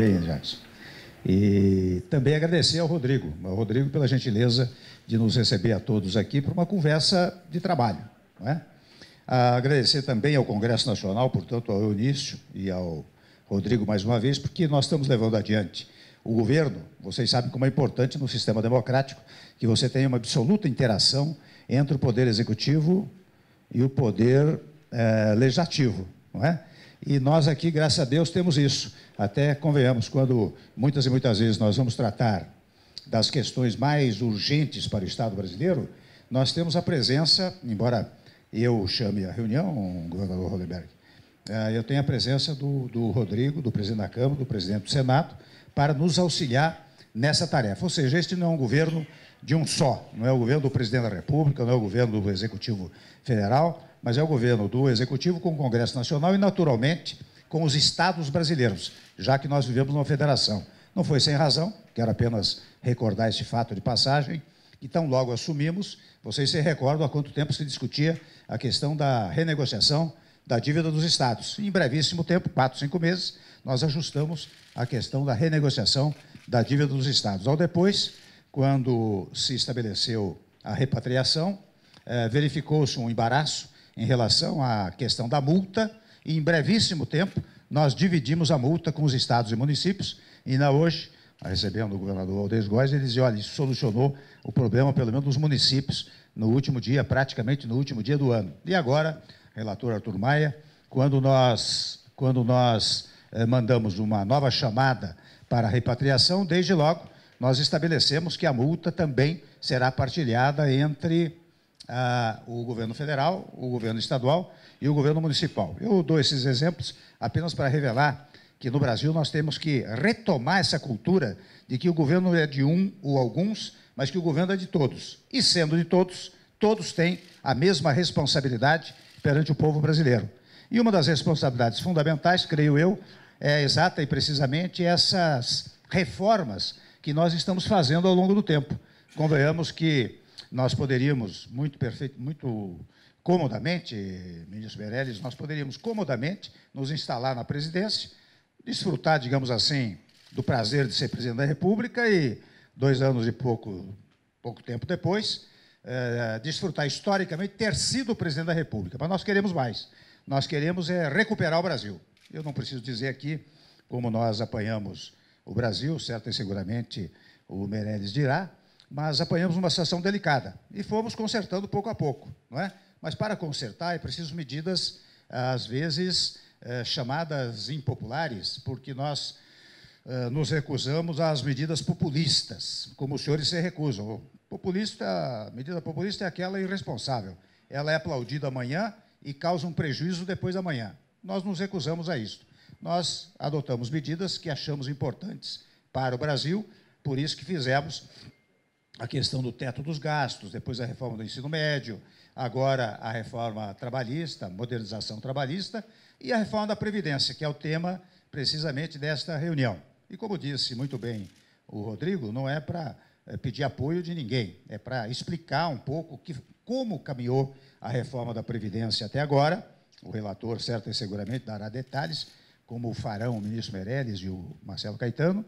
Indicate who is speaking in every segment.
Speaker 1: bem, Jackson. E também agradecer ao Rodrigo, ao Rodrigo pela gentileza de nos receber a todos aqui para uma conversa de trabalho. Não é? Agradecer também ao Congresso Nacional, portanto, ao Eunício e ao Rodrigo mais uma vez, porque nós estamos levando adiante o governo. Vocês sabem como é importante no sistema democrático que você tenha uma absoluta interação entre o poder executivo e o poder é, legislativo, não é? E nós aqui, graças a Deus, temos isso. Até convenhamos, quando muitas e muitas vezes nós vamos tratar das questões mais urgentes para o Estado brasileiro, nós temos a presença, embora eu chame a reunião, governador Rodenberg, eh, eu tenho a presença do, do Rodrigo, do presidente da Câmara, do presidente do Senado, para nos auxiliar nessa tarefa. Ou seja, este não é um governo de um só, não é o governo do presidente da República, não é o governo do Executivo Federal, mas é o governo do Executivo com o Congresso Nacional e, naturalmente, com os estados brasileiros, já que nós vivemos numa federação. Não foi sem razão, quero apenas recordar esse fato de passagem, que tão logo assumimos, vocês se recordam há quanto tempo se discutia a questão da renegociação da dívida dos estados. Em brevíssimo tempo, quatro, cinco meses, nós ajustamos a questão da renegociação da dívida dos estados. Ao depois, quando se estabeleceu a repatriação, eh, verificou-se um embaraço em relação à questão da multa, e em brevíssimo tempo nós dividimos a multa com os estados e municípios, e na hoje recebendo o governador Aldez Góes, ele dizia, olha, isso solucionou o problema, pelo menos dos municípios, no último dia, praticamente no último dia do ano. E agora, relator Arthur Maia, quando nós, quando nós eh, mandamos uma nova chamada para a repatriação, desde logo nós estabelecemos que a multa também será partilhada entre ah, o governo federal, o governo estadual e o governo municipal. Eu dou esses exemplos apenas para revelar que no Brasil nós temos que retomar essa cultura de que o governo é de um ou alguns, mas que o governo é de todos. E sendo de todos, todos têm a mesma responsabilidade perante o povo brasileiro. E uma das responsabilidades fundamentais, creio eu, é exata e precisamente essas reformas que nós estamos fazendo ao longo do tempo. Convenhamos que nós poderíamos muito perfeito, muito comodamente, ministro Meirelles, nós poderíamos comodamente nos instalar na presidência, desfrutar, digamos assim, do prazer de ser presidente da República e, dois anos e pouco, pouco tempo depois, eh, desfrutar historicamente ter sido presidente da República. Mas nós queremos mais. Nós queremos é recuperar o Brasil. Eu não preciso dizer aqui como nós apanhamos o Brasil, certo e seguramente o Meirelles dirá, mas apanhamos uma situação delicada e fomos consertando pouco a pouco, não é? Mas para consertar é preciso medidas, às vezes, eh, chamadas impopulares, porque nós eh, nos recusamos às medidas populistas, como os senhores se recusam. populista, medida populista é aquela irresponsável. Ela é aplaudida amanhã e causa um prejuízo depois da manhã. Nós nos recusamos a isso. Nós adotamos medidas que achamos importantes para o Brasil, por isso que fizemos a questão do teto dos gastos, depois a reforma do ensino médio, agora a reforma trabalhista, modernização trabalhista e a reforma da Previdência, que é o tema precisamente desta reunião. E como disse muito bem o Rodrigo, não é para eh, pedir apoio de ninguém, é para explicar um pouco que, como caminhou a reforma da Previdência até agora. O relator, certo e seguramente, dará detalhes, como farão o ministro Meirelles e o Marcelo Caetano,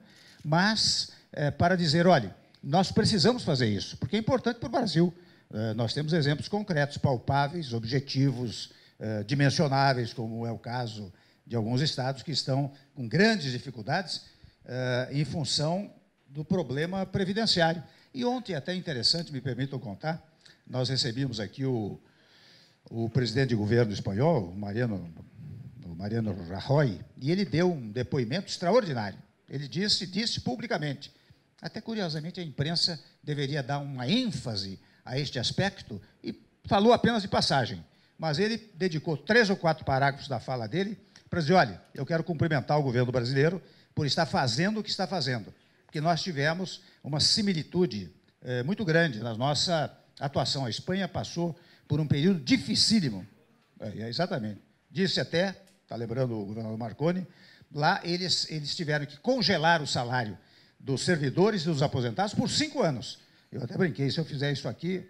Speaker 1: mas é, para dizer, olha, nós precisamos fazer isso, porque é importante para o Brasil. Eh, nós temos exemplos concretos, palpáveis, objetivos, eh, dimensionáveis, como é o caso de alguns estados que estão com grandes dificuldades eh, em função do problema previdenciário. E ontem, até interessante, me permitam contar, nós recebemos aqui o, o presidente de governo espanhol, Mariano, o Mariano Rajoy, e ele deu um depoimento extraordinário. Ele disse, disse publicamente, até curiosamente, a imprensa deveria dar uma ênfase a este aspecto e falou apenas de passagem. Mas ele dedicou três ou quatro parágrafos da fala dele para dizer: olha, eu quero cumprimentar o governo brasileiro por estar fazendo o que está fazendo. Porque nós tivemos uma similitude é, muito grande na nossa atuação. A Espanha passou por um período dificílimo. É, é exatamente. Disse até, está lembrando o governador Marconi, lá eles, eles tiveram que congelar o salário dos servidores e dos aposentados por cinco anos. Eu até brinquei, se eu fizer isso aqui,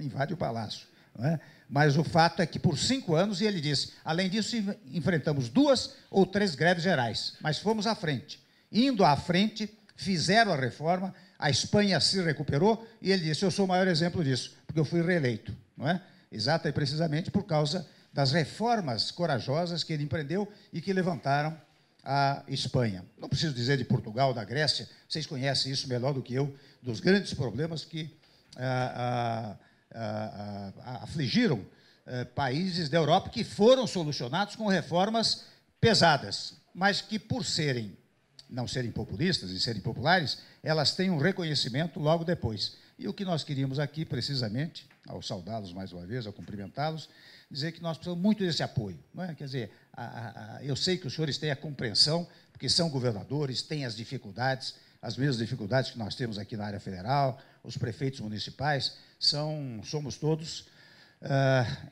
Speaker 1: invade o palácio. É? Mas o fato é que por cinco anos, e ele disse, além disso, enfrentamos duas ou três greves gerais, mas fomos à frente. Indo à frente, fizeram a reforma, a Espanha se recuperou, e ele disse, eu sou o maior exemplo disso, porque eu fui reeleito. Não é? Exata e precisamente por causa das reformas corajosas que ele empreendeu e que levantaram a Espanha. Não preciso dizer de Portugal, da Grécia, vocês conhecem isso melhor do que eu, dos grandes problemas que ah, ah, ah, ah afligiram eh, países da Europa que foram solucionados com reformas pesadas, mas que, por serem não serem populistas e serem populares, elas têm um reconhecimento logo depois. E o que nós queríamos aqui, precisamente, ao saudá-los mais uma vez, ao cumprimentá-los, dizer que nós precisamos muito desse apoio. É? Quer dizer, a, a, eu sei que os senhores têm a compreensão, porque são governadores, têm as dificuldades, as mesmas dificuldades que nós temos aqui na área federal, os prefeitos municipais, são, somos todos, uh,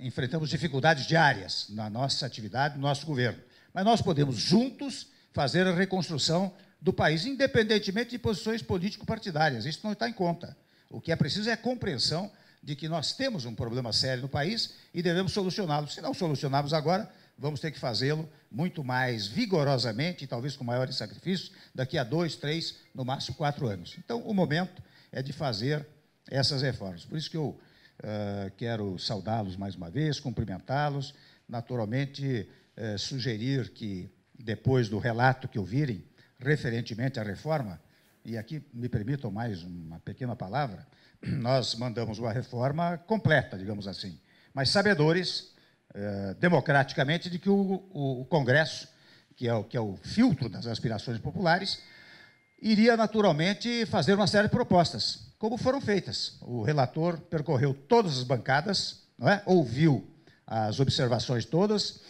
Speaker 1: enfrentamos dificuldades diárias na nossa atividade, no nosso governo. Mas nós podemos juntos fazer a reconstrução do país, independentemente de posições político-partidárias. Isso não está em conta. O que é preciso é a compreensão de que nós temos um problema sério no país e devemos solucioná-lo. Se não solucionarmos agora, vamos ter que fazê-lo muito mais vigorosamente e talvez com maiores sacrifícios daqui a dois, três, no máximo quatro anos. Então, o momento é de fazer essas reformas. Por isso que eu uh, quero saudá-los mais uma vez, cumprimentá-los, naturalmente uh, sugerir que depois do relato que ouvirem referentemente à reforma, e aqui me permitam mais uma pequena palavra, nós mandamos uma reforma completa, digamos assim, mas sabedores, eh, democraticamente, de que o, o, o Congresso, que é o, que é o filtro das aspirações populares, iria naturalmente fazer uma série de propostas, como foram feitas. O relator percorreu todas as bancadas, é? ouviu as observações todas,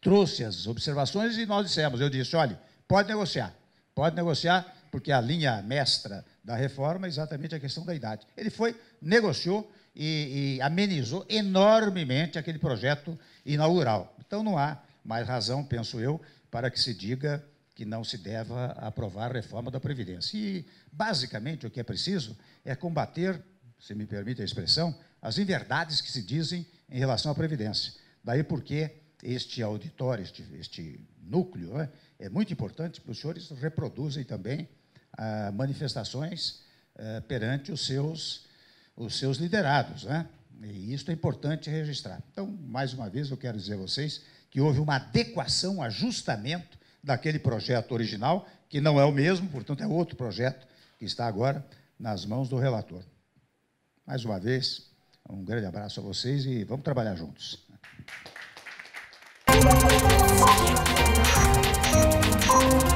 Speaker 1: trouxe as observações e nós dissemos, eu disse, olha, pode negociar, pode negociar, porque a linha mestra da reforma é exatamente a questão da idade. Ele foi, negociou e, e amenizou enormemente aquele projeto inaugural. Então não há mais razão, penso eu, para que se diga que não se deva aprovar a reforma da Previdência. E, basicamente, o que é preciso é combater, se me permite a expressão, as inverdades que se dizem em relação à Previdência. Daí porque este auditório, este, este núcleo, é, é muito importante, porque os senhores reproduzem também a manifestações eh, perante os seus, os seus liderados. Né? E isso é importante registrar. Então, mais uma vez, eu quero dizer a vocês que houve uma adequação, um ajustamento daquele projeto original, que não é o mesmo, portanto, é outro projeto que está agora nas mãos do relator. Mais uma vez, um grande abraço a vocês e vamos trabalhar juntos. Thank you.